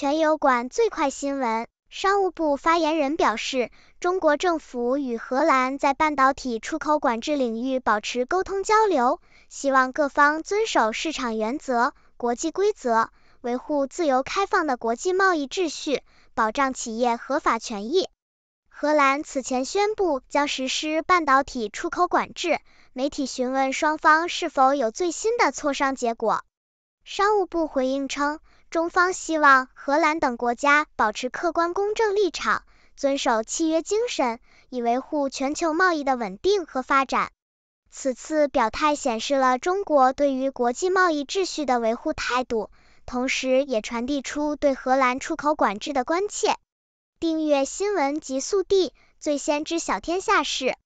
全油管最快新闻，商务部发言人表示，中国政府与荷兰在半导体出口管制领域保持沟通交流，希望各方遵守市场原则、国际规则，维护自由开放的国际贸易秩序，保障企业合法权益。荷兰此前宣布将实施半导体出口管制，媒体询问双方是否有最新的磋商结果。商务部回应称，中方希望荷兰等国家保持客观公正立场，遵守契约精神，以维护全球贸易的稳定和发展。此次表态显示了中国对于国际贸易秩序的维护态度，同时也传递出对荷兰出口管制的关切。订阅新闻极速递，最先知晓天下事。